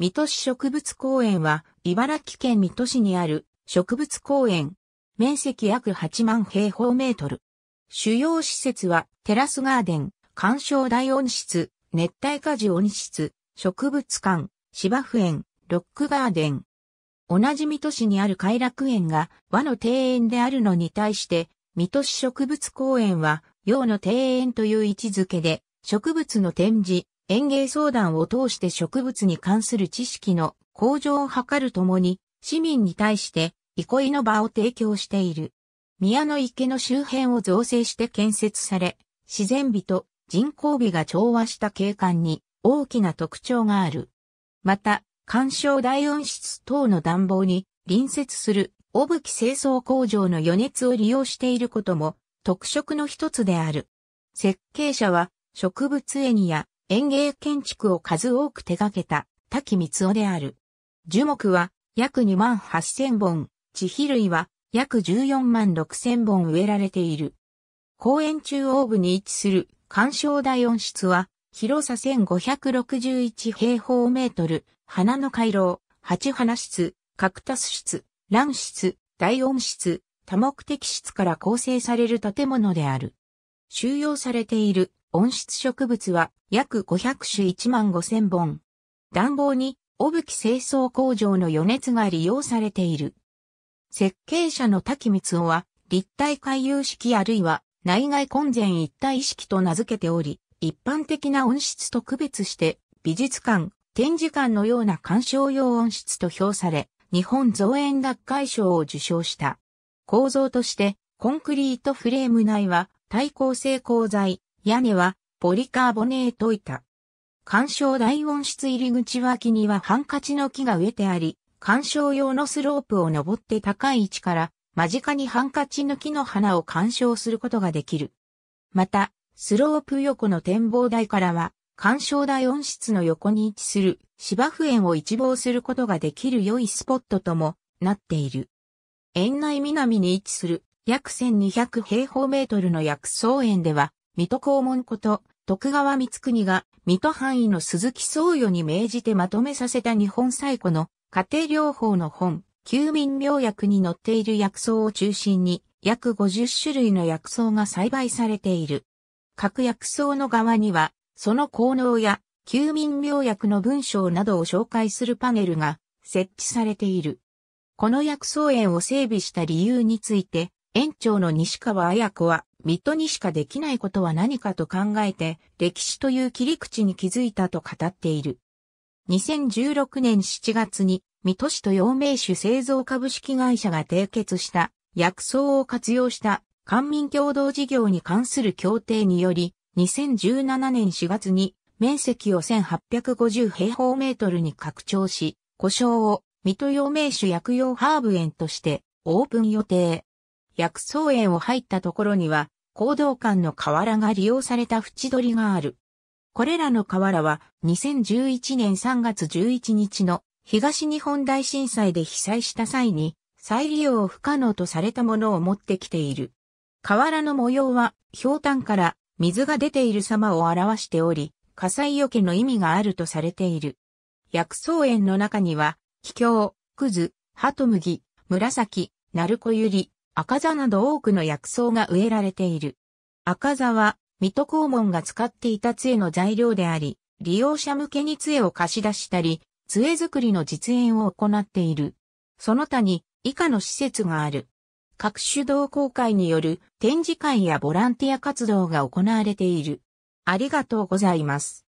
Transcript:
水戸市植物公園は、茨城県水戸市にある植物公園。面積約8万平方メートル。主要施設は、テラスガーデン、干渉大温室、熱帯果樹温室、植物館、芝生園、ロックガーデン。同じ水戸市にある快楽園が和の庭園であるのに対して、水戸市植物公園は洋の庭園という位置づけで、植物の展示、園芸相談を通して植物に関する知識の向上を図るともに、市民に対して憩いの場を提供している。宮の池の周辺を造成して建設され、自然美と人工美が調和した景観に大きな特徴がある。また、干渉大温室等の暖房に隣接する小吹清掃工場の余熱を利用していることも特色の一つである。設計者は植物園や園芸建築を数多く手掛けた滝光夫である。樹木は約2万8000本、地比類は約14万6000本植えられている。公園中央部に位置する鑑賞大温室は広さ1561平方メートル、花の回廊、鉢花室、角クタス室、卵室、大音室、多目的室から構成される建物である。収容されている温室植物は約500種1万5000本。暖房に、小吹清掃工場の余熱が利用されている。設計者の滝光夫は、立体回遊式あるいは内外混然一体式と名付けており、一般的な温室と区別して、美術館、展示館のような鑑賞用温室と評され、日本造園学会賞を受賞した。構造として、コンクリートフレーム内は、耐候性鋼材、屋根はポリカーボネート板。干渉大温室入り口脇にはハンカチの木が植えてあり、干渉用のスロープを登って高い位置から間近にハンカチの木の花を干渉することができる。また、スロープ横の展望台からは、干渉大温室の横に位置する芝生園を一望することができる良いスポットともなっている。園内南に位置する約1200平方メートルの薬草園では、水戸黄門こと、徳川光国が、水戸範囲の鈴木宗与に命じてまとめさせた日本最古の家庭療法の本、休眠病薬に載っている薬草を中心に、約50種類の薬草が栽培されている。各薬草の側には、その効能や、休眠病薬の文章などを紹介するパネルが設置されている。この薬草園を整備した理由について、園長の西川綾子は、水戸にしかできないことは何かと考えて、歴史という切り口に気づいたと語っている。2016年7月に、水戸市と陽明酒製造株式会社が締結した薬草を活用した官民共同事業に関する協定により、2017年4月に面積を1850平方メートルに拡張し、故障を水戸陽明酒薬用ハーブ園としてオープン予定。薬草園を入ったところには行動館の瓦が利用された縁取りがある。これらの瓦は2011年3月11日の東日本大震災で被災した際に再利用不可能とされたものを持ってきている。瓦の模様は氷炭から水が出ている様を表しており、火災除けの意味があるとされている。薬草園の中には、気境、くず、ハトムギ、紫、鳴子ゆり、赤座など多くの薬草が植えられている。赤座は、水戸黄門が使っていた杖の材料であり、利用者向けに杖を貸し出したり、杖作りの実演を行っている。その他に、以下の施設がある。各種同好会による展示会やボランティア活動が行われている。ありがとうございます。